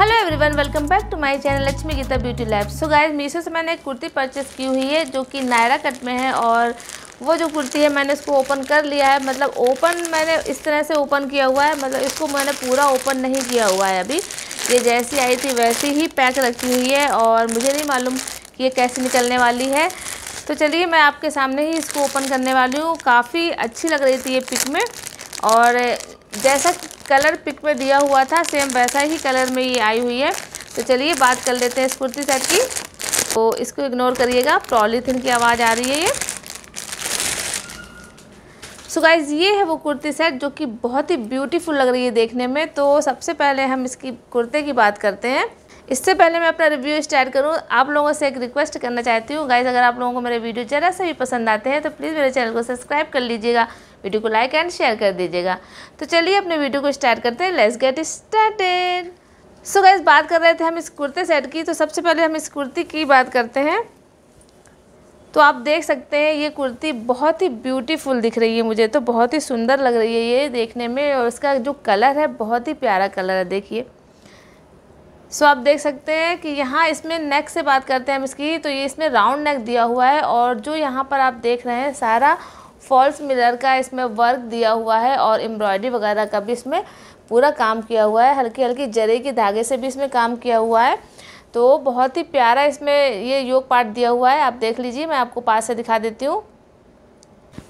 hello everyone welcome back to my channel Lakshmi Geeta beauty lab so guys Meesho से मैंने एक kurti purchase की हुई है जो कि नायरा कट में है और वो जो कुर्ती है मैंने इसको ओपन कर लिया है मतलब ओपन मैंने इस तरह से ओपन किया हुआ है मतलब इसको मैंने पूरा ओपन नहीं किया हुआ है अभी ये जैसी आई थी वैसी ही पैक रखी हुई है और मुझे नहीं मालूम कि ये कैसे निकलने वाली है तो चलिए मैं आपके सामने ही इसको ओपन करने वाली हूँ काफ़ी अच्छी लग रही थी ये पिक में और जैसा कलर पिक में दिया हुआ था सेम वैसा ही कलर में ये आई हुई है तो चलिए बात कर लेते हैं इस कुर्ती सेट की तो इसको इग्नोर करिएगा पॉलीथिन की आवाज़ आ रही है ये सो so गाइज ये है वो कुर्ती सेट जो कि बहुत ही ब्यूटीफुल लग रही है देखने में तो सबसे पहले हम इसकी कुर्ते की बात करते हैं इससे पहले मैं अपना रिव्यू स्टार्ट करूँ आप लोगों से एक रिक्वेस्ट करना चाहती हूँ गाइज अगर आप लोगों को मेरे वीडियो ज़रा से भी पसंद आते हैं तो प्लीज़ मेरे चैनल को सब्सक्राइब कर लीजिएगा वीडियो को लाइक एंड शेयर कर दीजिएगा तो चलिए अपने वीडियो को स्टार्ट करते हैं let's get started so guys बात कर रहे थे हम इस कुर्ते सेट की तो सबसे पहले हम इस कुर्ती की बात करते हैं तो आप देख सकते हैं ये कुर्ती बहुत ही ब्यूटीफुल दिख रही है मुझे तो बहुत ही सुंदर लग रही है ये देखने में और इसका जो कलर है बहुत ही प्यारा कलर है देखिए सो so, आप देख सकते हैं कि यहाँ इसमें नेक से बात करते हैं हम इसकी तो ये इसमें राउंड नेक दिया हुआ है और जो यहाँ पर आप देख रहे हैं सारा फॉल्स मिरर का इसमें वर्क दिया हुआ है और एम्ब्रॉयडरी वगैरह का भी इसमें पूरा काम किया हुआ है हल्की हल्की जरे के धागे से भी इसमें काम किया हुआ है तो बहुत ही प्यारा इसमें ये योग पार्ट दिया हुआ है आप देख लीजिए मैं आपको पास से दिखा देती हूँ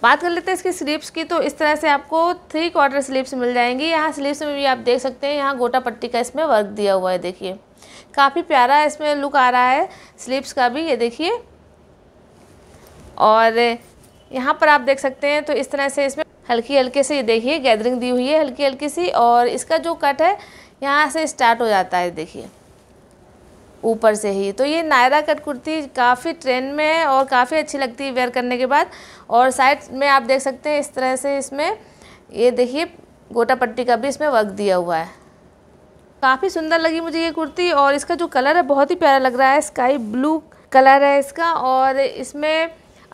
बात कर लेते हैं इसकी स्लीव्स की तो इस तरह से आपको थ्री क्वार्टर स्लीव्स मिल जाएंगी यहाँ स्लीव्स में भी आप देख सकते हैं यहाँ गोटा पट्टी का इसमें वर्क दिया हुआ है देखिए काफ़ी प्यारा इसमें लुक आ रहा है स्लीव्स का भी ये देखिए और यहाँ पर आप देख सकते हैं तो इस तरह से इसमें हल्की हल्के से ये देखिए गैदरिंग दी हुई है हल्की हल्की सी और इसका जो कट है यहाँ से स्टार्ट हो जाता है देखिए ऊपर से ही तो ये नायरा कट कुर्ती काफ़ी ट्रेंड में है और काफ़ी अच्छी लगती है वेयर करने के बाद और साइड में आप देख सकते हैं इस तरह से इसमें ये देखिए गोटा पट्टी का भी इसमें वर्क दिया हुआ है काफ़ी सुंदर लगी मुझे ये कुर्ती और इसका जो कलर है बहुत ही प्यारा लग रहा है स्काई ब्लू कलर है इसका और इसमें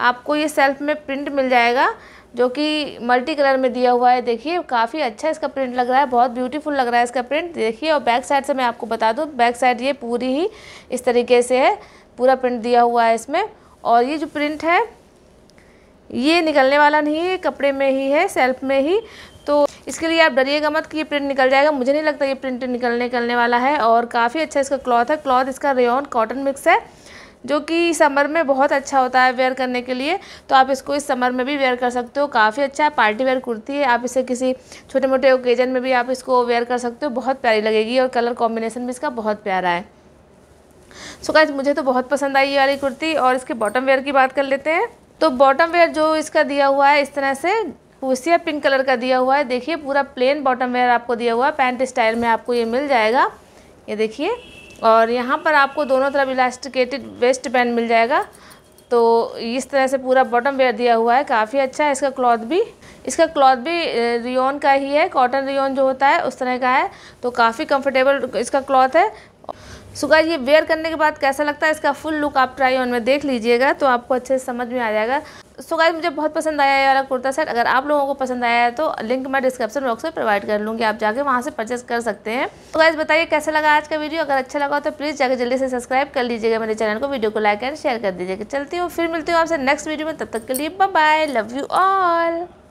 आपको ये सेल्फ में प्रिंट मिल जाएगा जो कि मल्टी कलर में दिया हुआ है देखिए काफ़ी अच्छा इसका प्रिंट लग रहा है बहुत ब्यूटीफुल लग रहा है इसका प्रिंट देखिए और बैक साइड से मैं आपको बता दूँ बैक साइड ये पूरी ही इस तरीके से है पूरा प्रिंट दिया हुआ है इसमें और ये जो प्रिंट है ये निकलने वाला नहीं है कपड़े में ही है सेल्फ में ही तो इसके लिए आप डरिएगा मत कि ये प्रिंट निकल जाएगा मुझे नहीं लगता ये प्रिंट निकलने निकलने वाला है और काफ़ी अच्छा इसका क्लॉथ है क्लॉथ इसका रेन कॉटन मिक्स है जो कि समर में बहुत अच्छा होता है वेयर करने के लिए तो आप इसको इस समर में भी वेयर कर सकते हो काफ़ी अच्छा है पार्टी वेयर कुर्ती है आप इसे किसी छोटे मोटे ओकेजन में भी आप इसको वेयर कर सकते हो बहुत प्यारी लगेगी और कलर कॉम्बिनेशन भी इसका बहुत प्यारा है सो so, मुझे तो बहुत पसंद आई ये वाली कुर्ती और इसके बॉटम वेयर की बात कर लेते हैं तो बॉटम वेयर जो इसका दिया हुआ है इस तरह से पूसिया पिंक कलर का दिया हुआ है देखिए पूरा प्लेन बॉटम वेयर आपको दिया हुआ है पैंट स्टाइल में आपको ये मिल जाएगा ये देखिए और यहाँ पर आपको दोनों तरफ इलास्टिकेटेड वेस्ट बैंड मिल जाएगा तो इस तरह से पूरा बॉटम वेयर दिया हुआ है काफ़ी अच्छा है इसका क्लॉथ भी इसका क्लॉथ भी रियोन का ही है कॉटन रियोन जो होता है उस तरह का है तो काफ़ी कंफर्टेबल इसका क्लॉथ है सुगा ये वेयर करने के बाद कैसा लगता है इसका फुल लुक आप ट्राई ऑन में देख लीजिएगा तो आपको अच्छे से समझ में आ जाएगा सो गाइस मुझे बहुत पसंद आया ये वाला कुर्ता सेट अगर आप लोगों को पसंद आया है तो लिंक मैं डिस्क्रिप्शन बॉक्स में प्रोवाइड कर लूँगी आप जाके वहाँ से परचेस कर सकते हैं तो गाइस बताइए कैसा लगा आज का वीडियो अगर अच्छा लगा तो प्लीज़ जाकर जल्दी से सब्सक्राइब कर लीजिएगा मेरे चैनल को वीडियो को लाइक एंड शेयर कर दीजिएगा चलती हूँ फिर मिलती हूँ आपसे नेक्स्ट वीडियो में तब तक के लिए बाय लव यू ऑल